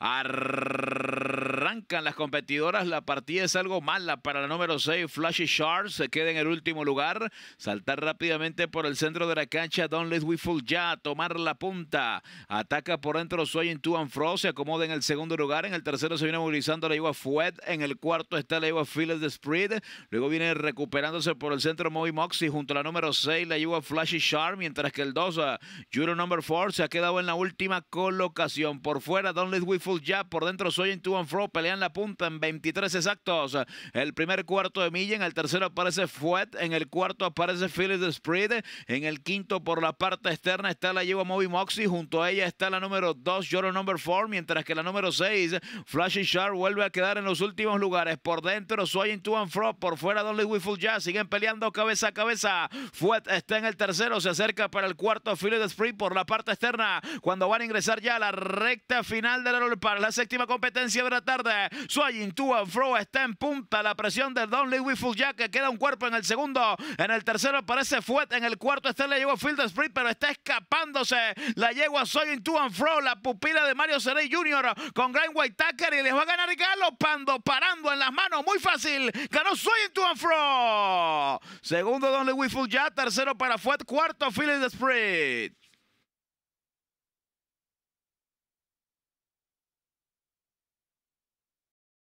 Arr- las competidoras. La partida es algo mala para la número 6, Flashy Shards. Se queda en el último lugar. Saltar rápidamente por el centro de la cancha. Don let Wiffle ya tomar la punta. Ataca por dentro Soy en and Fro. Se acomoda en el segundo lugar. En el tercero se viene movilizando la lleva Fuet. En el cuarto está la lleva phillips de Spread. Luego viene recuperándose por el centro Moby Moxie junto a la número 6, la lleva Flashy Sharp. Mientras que el 2, uh, Juro Number 4, se ha quedado en la última colocación. Por fuera, Don We Wiffle ya. Por dentro Soy en and Fro. Pelean la punta en 23 exactos. El primer cuarto de milla, en el tercero aparece Fuet, en el cuarto aparece Phyllis Spread, en el quinto por la parte externa está la Lleva Moby Moxie, junto a ella está la número 2, Yoro Number 4, mientras que la número 6, Flashy Sharp, vuelve a quedar en los últimos lugares. Por dentro, Soy to and Fro, por fuera, Dolly Wiffle ya siguen peleando cabeza a cabeza. Fuet está en el tercero, se acerca para el cuarto, Phyllis Spread por la parte externa, cuando van a ingresar ya a la recta final del para la séptima competencia de la tarde. Soy to and fro está en punta. La presión Don Lee Wiffle ya que queda un cuerpo en el segundo. En el tercero aparece Fuet. En el cuarto está le llegó Field Sprint, pero está escapándose. La yegua Soy to and fro. La pupila de Mario Serey Jr. con Grand White Tucker y les va a ganar galopando, parando en las manos. Muy fácil. Ganó in to and fro. Segundo Lee Wiffle ya, Tercero para Fuet. Cuarto the Sprit